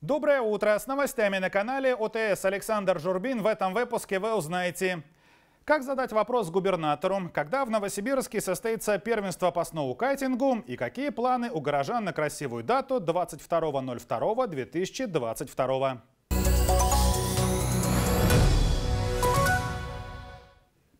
Доброе утро! С новостями на канале ОТС Александр Журбин. В этом выпуске вы узнаете как задать вопрос губернатору, когда в Новосибирске состоится первенство по сноукайтингу и какие планы у горожан на красивую дату 22.02.2022?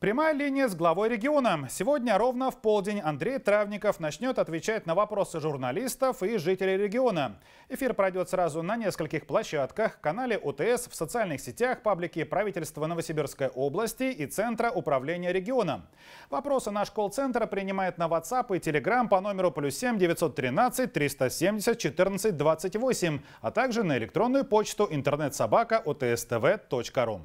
Прямая линия с главой региона. Сегодня ровно в полдень Андрей Травников начнет отвечать на вопросы журналистов и жителей региона. Эфир пройдет сразу на нескольких площадках, канале УТС, в социальных сетях, паблике правительства Новосибирской области и Центра управления региона. Вопросы наш колл-центр принимает на WhatsApp и Telegram по номеру плюс 7 913 370 14 28, а также на электронную почту интернет-собака отств.ру.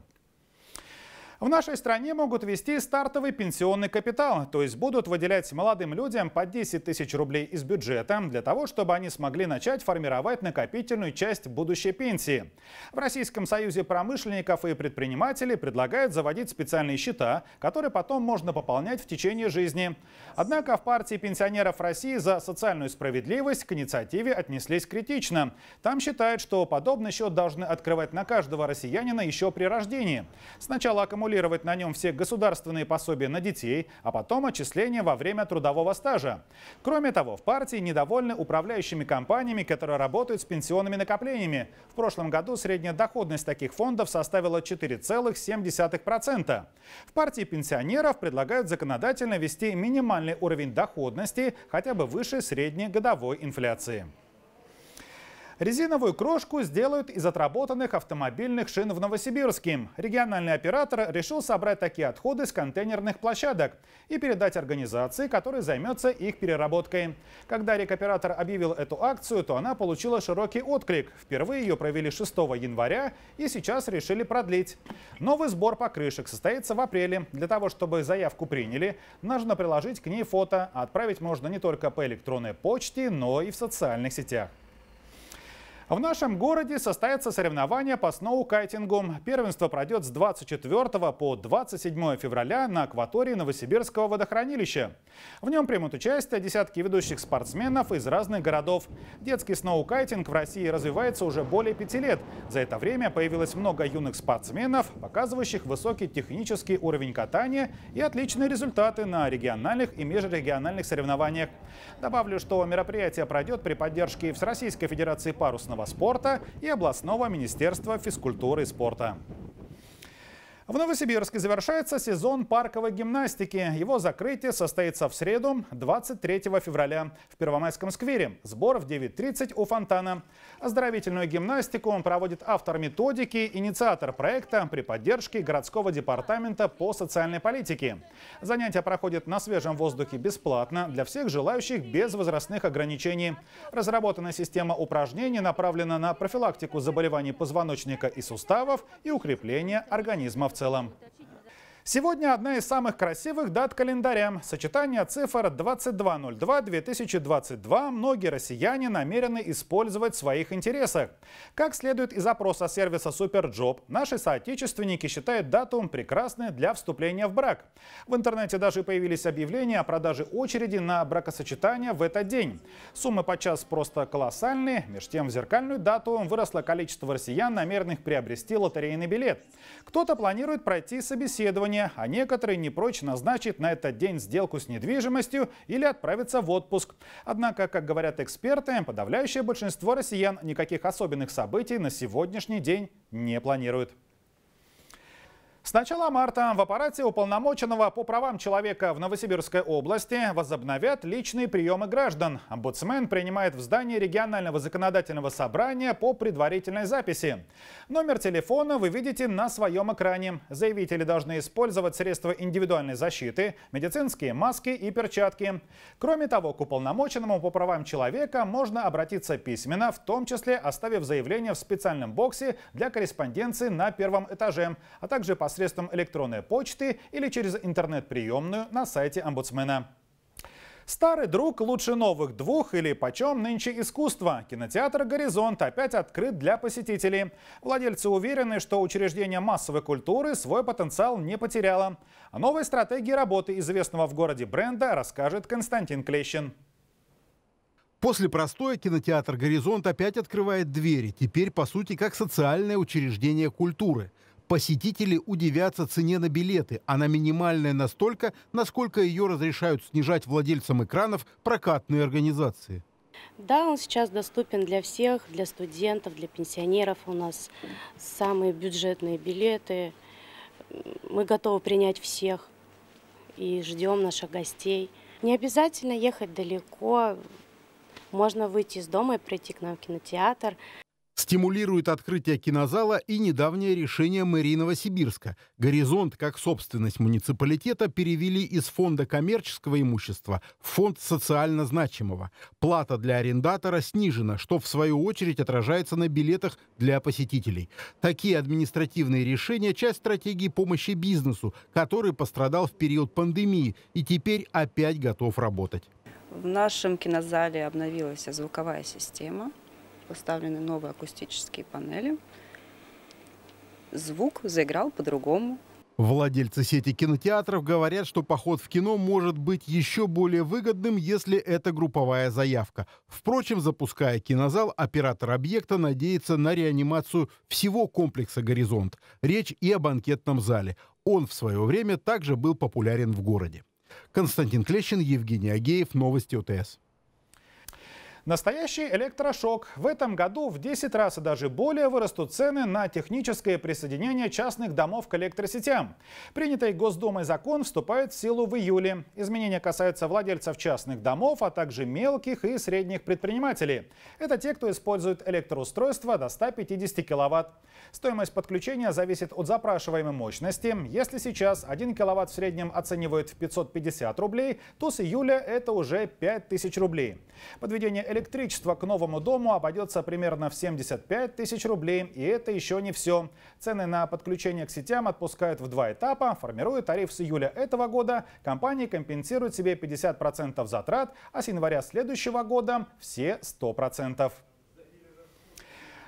В нашей стране могут ввести стартовый пенсионный капитал, то есть будут выделять молодым людям по 10 тысяч рублей из бюджета для того, чтобы они смогли начать формировать накопительную часть будущей пенсии. В Российском союзе промышленников и предпринимателей предлагают заводить специальные счета, которые потом можно пополнять в течение жизни. Однако в партии пенсионеров России за социальную справедливость к инициативе отнеслись критично. Там считают, что подобный счет должны открывать на каждого россиянина еще при рождении. Сначала аккумулировать аккумулировать на нем все государственные пособия на детей, а потом отчисления во время трудового стажа. Кроме того, в партии недовольны управляющими компаниями, которые работают с пенсионными накоплениями. В прошлом году средняя доходность таких фондов составила 4,7%. В партии пенсионеров предлагают законодательно вести минимальный уровень доходности хотя бы выше средней годовой инфляции. Резиновую крошку сделают из отработанных автомобильных шин в Новосибирске. Региональный оператор решил собрать такие отходы с контейнерных площадок и передать организации, которая займется их переработкой. Когда рекоператор объявил эту акцию, то она получила широкий отклик. Впервые ее провели 6 января и сейчас решили продлить. Новый сбор покрышек состоится в апреле. Для того, чтобы заявку приняли, нужно приложить к ней фото. Отправить можно не только по электронной почте, но и в социальных сетях. В нашем городе состоится соревнование по сноукайтингу. Первенство пройдет с 24 по 27 февраля на акватории Новосибирского водохранилища. В нем примут участие десятки ведущих спортсменов из разных городов. Детский сноукайтинг в России развивается уже более пяти лет. За это время появилось много юных спортсменов, показывающих высокий технический уровень катания и отличные результаты на региональных и межрегиональных соревнованиях. Добавлю, что мероприятие пройдет при поддержке Всероссийской Федерации парусного местного спорта и областного министерства физкультуры и спорта. В Новосибирске завершается сезон парковой гимнастики. Его закрытие состоится в среду, 23 февраля, в Первомайском сквере. Сбор в 9.30 у фонтана. Оздоровительную гимнастику проводит автор методики, инициатор проекта при поддержке городского департамента по социальной политике. Занятия проходят на свежем воздухе бесплатно для всех желающих без возрастных ограничений. Разработана система упражнений направлена на профилактику заболеваний позвоночника и суставов и укрепление организма в целом Сегодня одна из самых красивых дат календаря. Сочетание цифр 2202-2022 многие россияне намерены использовать в своих интересах. Как следует из опроса сервиса Superjob, наши соотечественники считают дату прекрасной для вступления в брак. В интернете даже появились объявления о продаже очереди на бракосочетание в этот день. Суммы подчас просто колоссальные, меж тем в зеркальную дату выросло количество россиян, намеренных приобрести лотерейный билет. Кто-то планирует пройти собеседование свидание, а некоторые не прочь назначить на этот день сделку с недвижимостью или отправиться в отпуск. Однако, как говорят эксперты, подавляющее большинство россиян никаких особенных событий на сегодняшний день не планирует. С начала марта в аппарате уполномоченного по правам человека в Новосибирской области возобновят личные приемы граждан. Омбудсмен принимает в здании регионального законодательного собрания по предварительной записи. Номер телефона вы видите на своем экране. Заявители должны использовать средства индивидуальной защиты, медицинские маски и перчатки. Кроме того, к уполномоченному по правам человека можно обратиться письменно, в том числе оставив заявление в специальном боксе для корреспонденции на первом этаже, а также по посредством электронной почты или через интернет-приемную на сайте омбудсмена. Старый друг лучше новых двух или почем нынче искусство. Кинотеатр «Горизонт» опять открыт для посетителей. Владельцы уверены, что учреждение массовой культуры свой потенциал не потеряло. О новой стратегии работы известного в городе бренда расскажет Константин Клещин. После простоя кинотеатр «Горизонт» опять открывает двери, теперь, по сути, как социальное учреждение культуры посетители удивятся цене на билеты. Она минимальная настолько, насколько ее разрешают снижать владельцам экранов прокатные организации. Да, он сейчас доступен для всех, для студентов, для пенсионеров. У нас самые бюджетные билеты. Мы готовы принять всех и ждем наших гостей. Не обязательно ехать далеко. Можно выйти из дома и прийти к нам в кинотеатр стимулирует открытие кинозала и недавнее решение мэрии Новосибирска. Горизонт как собственность муниципалитета перевели из фонда коммерческого имущества в фонд социально значимого. Плата для арендатора снижена, что в свою очередь отражается на билетах для посетителей. Такие административные решения – часть стратегии помощи бизнесу, который пострадал в период пандемии и теперь опять готов работать. В нашем кинозале обновилась звуковая система – поставлены новые акустические панели. Звук заиграл по-другому. Владельцы сети кинотеатров говорят, что поход в кино может быть еще более выгодным, если это групповая заявка. Впрочем, запуская кинозал, оператор объекта надеется на реанимацию всего комплекса «Горизонт». Речь и о банкетном зале. Он в свое время также был популярен в городе. Константин Клещин, Евгений Агеев, Новости ОТС. Настоящий электрошок. В этом году в 10 раз и даже более вырастут цены на техническое присоединение частных домов к электросетям. Принятый Госдумой закон вступает в силу в июле. Изменения касаются владельцев частных домов, а также мелких и средних предпринимателей. Это те, кто использует электроустройство до 150 кВт. Стоимость подключения зависит от запрашиваемой мощности. Если сейчас 1 кВт в среднем оценивают в 550 рублей, то с июля это уже 5000 рублей. Подведение Электричество к новому дому обойдется примерно в 75 тысяч рублей. И это еще не все. Цены на подключение к сетям отпускают в два этапа. Формируя тариф с июля этого года, компании компенсируют себе 50% затрат, а с января следующего года все 100%.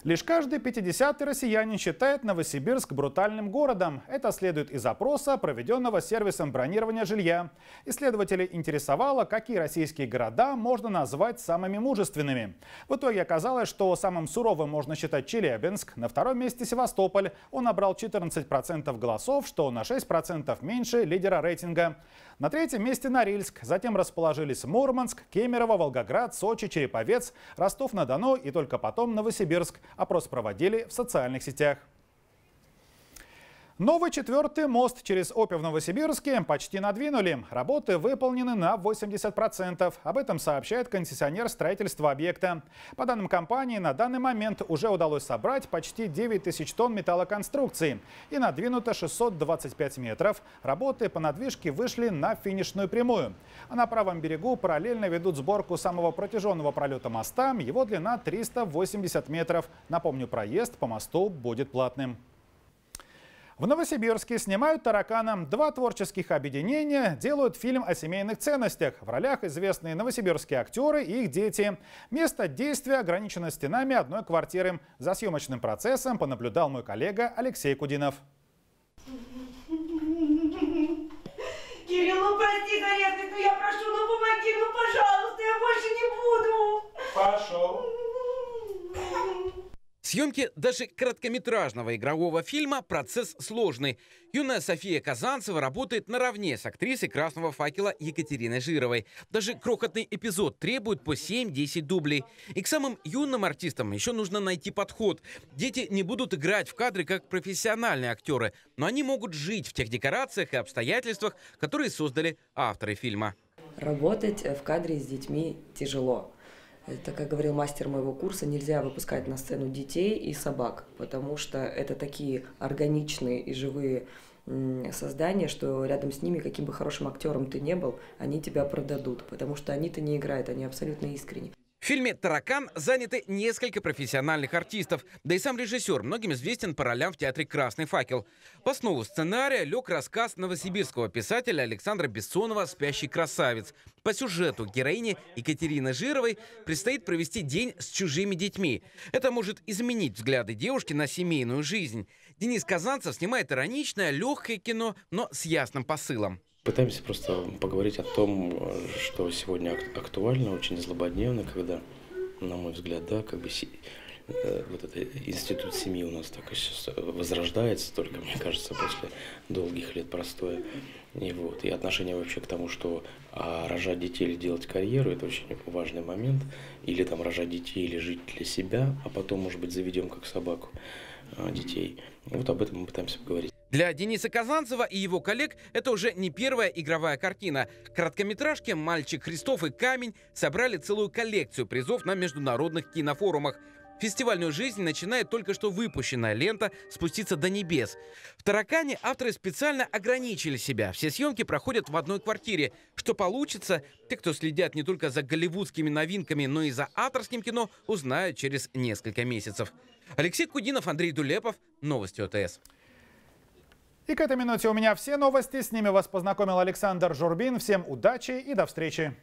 Лишь каждый 50-й россиянин считает Новосибирск брутальным городом. Это следует из опроса, проведенного сервисом бронирования жилья. Исследователи интересовало, какие российские города можно назвать самыми мужественными. В итоге оказалось, что самым суровым можно считать Челябинск, на втором месте Севастополь. Он набрал 14% голосов, что на 6% меньше лидера рейтинга. На третьем месте Норильск, затем расположились Мурманск, Кемерово, Волгоград, Сочи, Череповец, Ростов-на-Дону и только потом Новосибирск. Опрос проводили в социальных сетях. Новый четвертый мост через Опи в Новосибирске почти надвинули. Работы выполнены на 80%. Об этом сообщает концессионер строительства объекта. По данным компании, на данный момент уже удалось собрать почти 9 тысяч тонн металлоконструкции. И надвинуто 625 метров. Работы по надвижке вышли на финишную прямую. А на правом берегу параллельно ведут сборку самого протяженного пролета моста. Его длина 380 метров. Напомню, проезд по мосту будет платным. В Новосибирске снимают «Тараканом» два творческих объединения, делают фильм о семейных ценностях. В ролях известные новосибирские актеры и их дети. Место действия ограничено стенами одной квартиры. За съемочным процессом понаблюдал мой коллега Алексей Кудинов. Кириллу, ну прости я прошу, ну помоги, ну Съемки даже короткометражного игрового фильма – процесс сложный. Юная София Казанцева работает наравне с актрисой «Красного факела» Екатериной Жировой. Даже крохотный эпизод требует по 7-10 дублей. И к самым юным артистам еще нужно найти подход. Дети не будут играть в кадры как профессиональные актеры, но они могут жить в тех декорациях и обстоятельствах, которые создали авторы фильма. Работать э, в кадре с детьми тяжело это, как говорил мастер моего курса, нельзя выпускать на сцену детей и собак, потому что это такие органичные и живые создания, что рядом с ними, каким бы хорошим актером ты не был, они тебя продадут, потому что они-то не играют, они абсолютно искренне. В фильме «Таракан» заняты несколько профессиональных артистов, да и сам режиссер многим известен по ролям в театре «Красный факел». По основу сценария лег рассказ новосибирского писателя Александра Бессонова «Спящий красавец». По сюжету героине Екатерины Жировой предстоит провести день с чужими детьми. Это может изменить взгляды девушки на семейную жизнь. Денис Казанцев снимает ироничное, легкое кино, но с ясным посылом. Пытаемся просто поговорить о том, что сегодня актуально, очень злободневно, когда, на мой взгляд, да, как бы э, вот этот институт семьи у нас так сейчас возрождается, только, мне кажется, после долгих лет простоя. И, вот, и отношение вообще к тому, что а, рожать детей или делать карьеру, это очень важный момент. Или там рожать детей, или жить для себя, а потом, может быть, заведем как собаку а, детей. Вот об этом мы пытаемся поговорить. Для Дениса Казанцева и его коллег это уже не первая игровая картина. Короткометражки «Мальчик Христов» и «Камень» собрали целую коллекцию призов на международных кинофорумах. Фестивальную жизнь начинает только что выпущенная лента «Спуститься до небес». В «Таракане» авторы специально ограничили себя. Все съемки проходят в одной квартире. Что получится, те, кто следят не только за голливудскими новинками, но и за авторским кино, узнают через несколько месяцев. Алексей Кудинов, Андрей Дулепов. Новости ОТС. И к этой минуте у меня все новости. С ними вас познакомил Александр Журбин. Всем удачи и до встречи.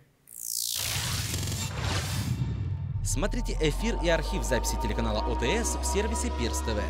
Смотрите эфир и архив записи телеканала ОТС в сервисе Пирс ТВ.